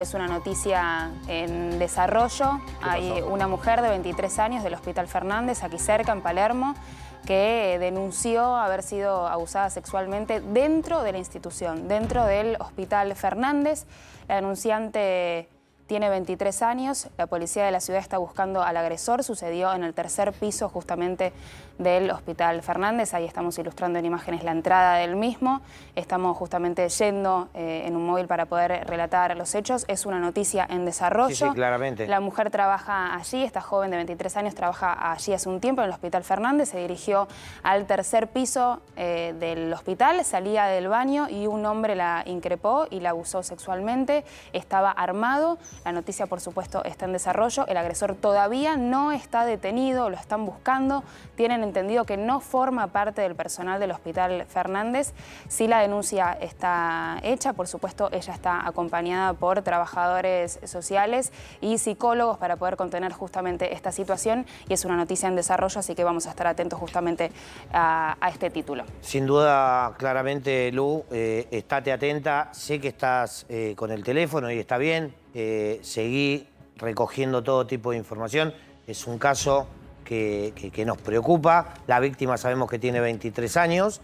Es una noticia en desarrollo. Hay una mujer de 23 años del Hospital Fernández, aquí cerca, en Palermo, que eh, denunció haber sido abusada sexualmente dentro de la institución, dentro del Hospital Fernández. La denunciante tiene 23 años. La policía de la ciudad está buscando al agresor. Sucedió en el tercer piso justamente del Hospital Fernández. Ahí estamos ilustrando en imágenes la entrada del mismo. Estamos justamente yendo eh, en un móvil para poder relatar los hechos. Es una noticia en desarrollo. Sí, claramente. La mujer trabaja allí, esta joven de 23 años trabaja allí hace un tiempo en el Hospital Fernández. Se dirigió al tercer piso eh, del hospital, salía del baño y un hombre la increpó y la abusó sexualmente. Estaba armado. La noticia, por supuesto, está en desarrollo. El agresor todavía no está detenido, lo están buscando. Tienen entendido que no forma parte del personal del Hospital Fernández. Si la denuncia está hecha, por supuesto, ella está acompañada por trabajadores sociales y psicólogos para poder contener justamente esta situación. Y es una noticia en desarrollo, así que vamos a estar atentos justamente a, este título. Sin duda, claramente, Lu, eh, estate atenta. Sé que estás eh, con el teléfono y está bien. Eh, seguí recogiendo todo tipo de información. Es un caso que nos preocupa. La víctima sabemos que tiene 23 años.